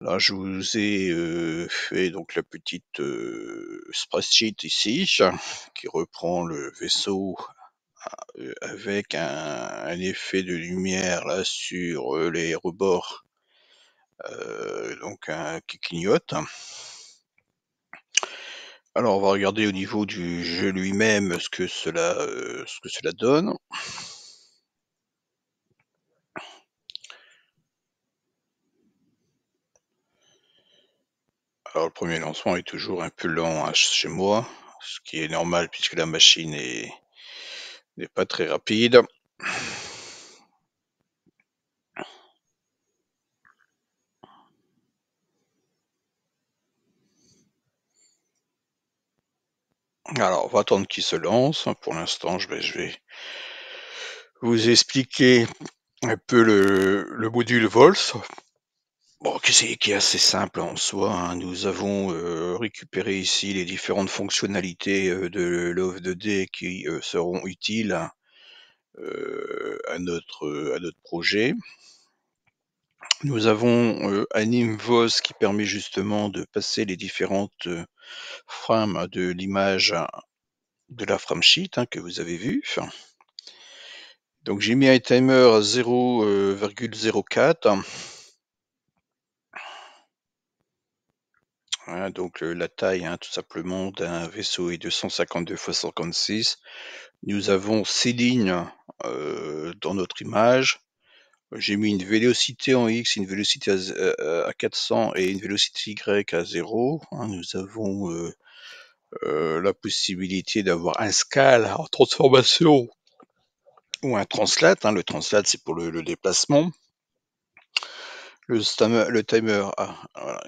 Là, je vous ai euh, fait donc la petite euh, spreadsheet ici qui reprend le vaisseau euh, avec un, effet de lumière là sur les rebords donc qui clignote. Alors on va regarder au niveau du jeu lui-même ce que cela donne. Alors le premier lancement est toujours un peu lent hein, chez moi, ce qui est normal puisque la machine n'est pas très rapide. Alors, on va attendre qu'il se lance. Pour l'instant, je vais, vous expliquer un peu le, le module Vols. Bon, qui est assez simple en soi, hein. Nous avons, euh, récupéré ici les différentes fonctionnalités, euh, de l'of 2 d qui, euh, seront utiles, à notre, à notre projet. Nous avons, un qui permet justement de passer les différentes, frames de l'image de la framesheet, hein, que vous avez vue. Donc j'ai mis un timer à 0,04. Hein, donc la taille, hein, tout simplement, d'un vaisseau est 252 x 56. Nous avons ces lignes euh, dans notre image. J'ai mis une vélocité en X, une vélocité à, 400 euh, et une vélocité Y à 0. Hein. nous avons euh, la possibilité d'avoir un scale en transformation ou un translate. le translate, c'est pour le déplacement. Le, timer, ah,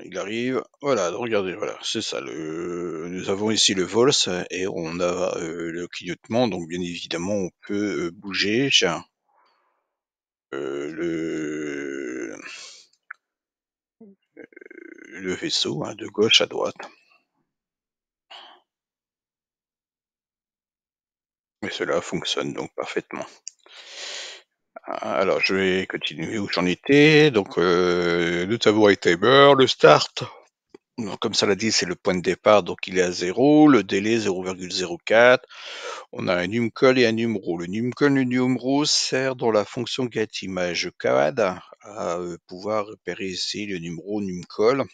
il arrive. Voilà, regardez, voilà, c'est ça. Le, nous avons ici le vols et on a euh, le clignotement. Donc, bien évidemment, on peut euh, bouger. Euh, le, vaisseau hein, de gauche à droite. Et cela fonctionne donc parfaitement. Ah, alors, je vais continuer où j'en étais. Donc, euh, le tableau timer, le start. comme ça l'a dit, c'est le point de départ, donc il est à 0, le délai 0,04. On a un numcall et un numéro. Le numcall, le numéro sert dans la fonction getImageCAD à euh, pouvoir repérer ici le numéro numcall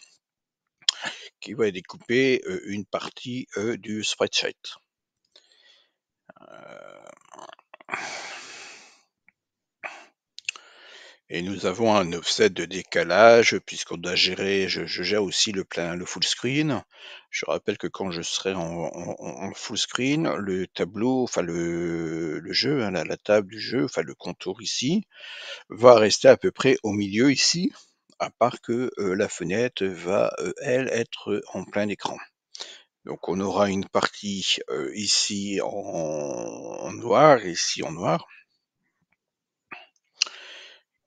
qui va découper euh, une partie du spreadsheet. Et nous avons un offset de décalage puisqu'on doit gérer, je, gère aussi le plein, le full screen. Je rappelle que quand je serai en, full screen, le tableau, enfin le, jeu, hein, la, table du jeu, enfin le contour ici, va rester à peu près au milieu ici, à part que euh, la fenêtre va, euh, elle, être en plein écran. Donc on aura une partie euh, ici en, en noir et ici en noir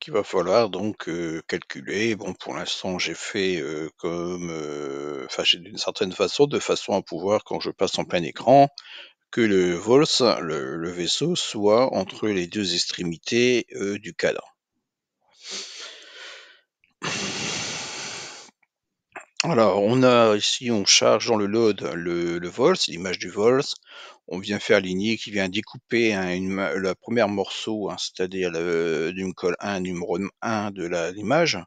qu'il va falloir donc calculer. Bon, pour l'instant, j'ai fait comme, enfin, d'une certaine façon, de façon à pouvoir, quand je passe en plein écran, que le Vols, le, le vaisseau, soit entre les deux extrémités du cadre. Alors, on a ici, on charge dans le load le, le vol, l'image du vol. On vient faire aligner qui vient découper le une, la première morceau, hein, c'est-à-dire le, d'une 1, numéro 1 de la- l'image.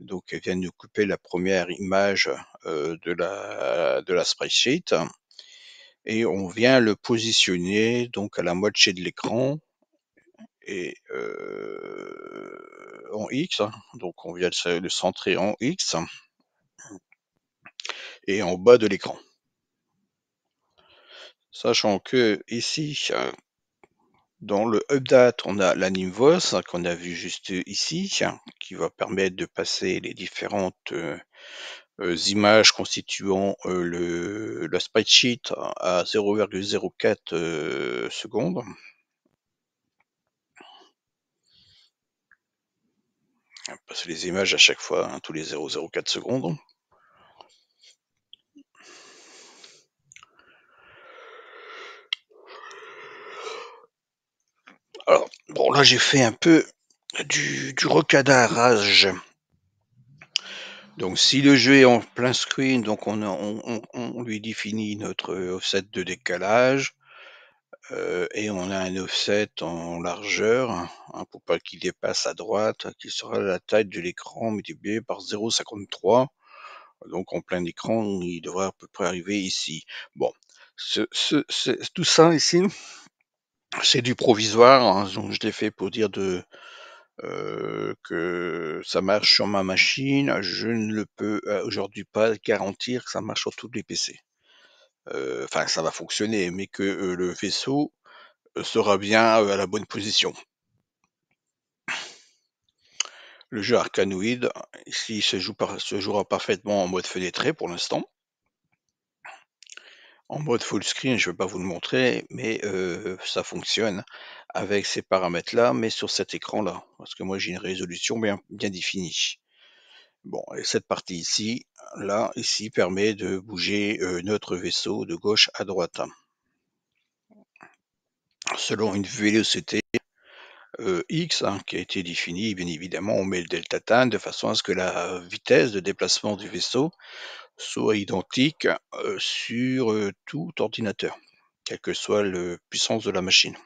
Donc, elle vient couper la première image euh, de, la, spreadsheet. Et on vient le positionner donc à la moitié de l'écran et euh, en X. Hein, donc, on vient le centrer en X et en bas de l'écran. Sachant que ici, euh, dans le update, on a voice qu'on a vu juste ici, qui va permettre de passer les différentes euh, euh, images constituant le, le spreadsheet à 0,04 secondes. les images à chaque fois, hein, tous les 0,04 secondes. Alors, bon, là j'ai fait un peu du, du recadrage. Donc, si le jeu est en plein screen, donc on, on, on lui définit notre offset de décalage et on a un offset en largeur, hein, pour pas qu'il dépasse à droite, qui sera la taille de l'écran multiplié par 0,53. Donc en plein écran, il devrait à peu près arriver ici. Bon, tout ça ici, c'est du provisoire, hein, donc je l'ai fait pour dire que ça marche sur ma machine. Je ne le peux, aujourd'hui pas garantir que ça marche sur tous les PC. Euh, enfin ça va fonctionner, mais que euh, le vaisseau euh, sera bien à la bonne position. Le jeu Arcanoid, ici, se, joue se jouera parfaitement en mode fenêtré pour l'instant. En mode full screen, je ne vais pas vous le montrer, mais ça fonctionne avec ces paramètres-là, mais sur cet écran-là, parce que moi j'ai une résolution bien définie. Bon, et cette partie ici, là, ici, permet de bouger euh, notre vaisseau de gauche à droite. Selon une vélocité euh, x hein, qui a été définie, bien évidemment, on met le delta tan de façon à ce que la vitesse de déplacement du vaisseau soit identique euh, sur tout ordinateur, quelle que soit la puissance de la machine.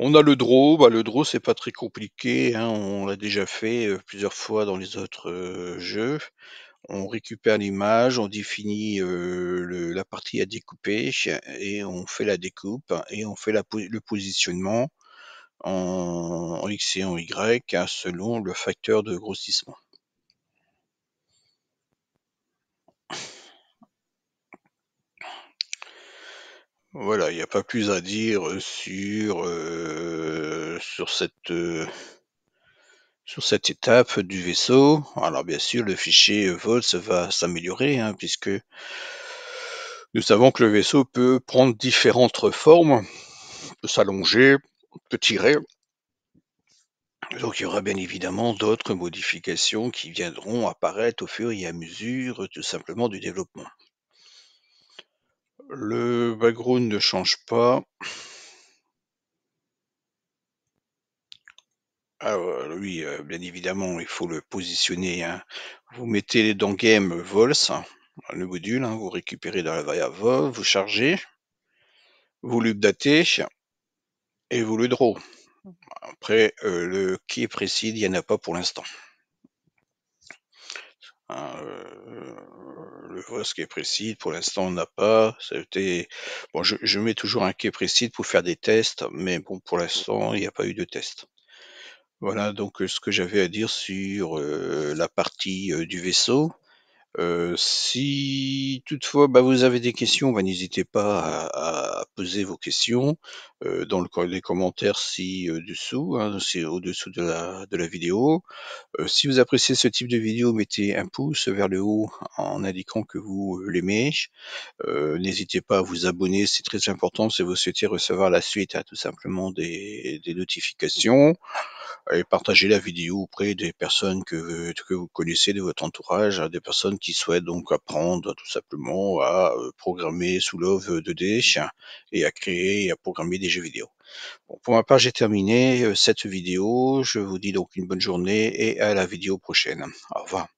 On a le draw, bah, le draw c'est pas très compliqué, hein, on l'a déjà fait euh, plusieurs fois dans les autres euh, jeux. On récupère l'image, on définit euh, la partie à découper et on fait la découpe et on fait le positionnement en, X et en Y hein, selon le facteur de grossissement. Voilà, il n'y a pas plus à dire euh, sur, euh, sur cette euh, sur cette étape du vaisseau. Alors bien sûr, le fichier VOLS va s'améliorer, hein, puisque nous savons que le vaisseau peut prendre différentes formes, peut s'allonger, peut tirer. Donc il y aura bien évidemment d'autres modifications qui viendront apparaître au fur et à mesure tout simplement du développement. Le background ne change pas. Alors ah, euh, oui, euh, bien évidemment, il faut le positionner. Hein. Vous mettez dans game vols, le module, hein, vous récupérez dans la variable vol, vous chargez, vous l'updatez et vous le draw. Après, euh, le qui précis, il n'y en a pas pour l'instant. Ah, le ce qui est précis. Pour l'instant, on n'a pas. été bon, je, mets toujours un quai précis pour faire des tests, mais bon, pour l'instant, il n'y a pas eu de test. Voilà donc euh, ce que j'avais à dire sur euh, la partie euh, du vaisseau. Euh, si toutefois bah, vous avez des questions, bah, n'hésitez pas à, poser vos questions euh, dans le, les commentaires ci-dessous, euh, hein, au-dessous de la, vidéo. si vous appréciez ce type de vidéo, mettez un pouce vers le haut en indiquant que vous l'aimez. n'hésitez pas à vous abonner, c'est très important si vous souhaitez recevoir la suite hein, tout simplement des notifications et partager la vidéo auprès des personnes que, vous connaissez de votre entourage, des personnes qui souhaitent donc apprendre tout simplement à euh, programmer sous Love 2D et à créer et à programmer des jeux vidéo. pour ma part, j'ai terminé euh, cette vidéo. Je vous dis donc une bonne journée et à la vidéo prochaine. Au revoir.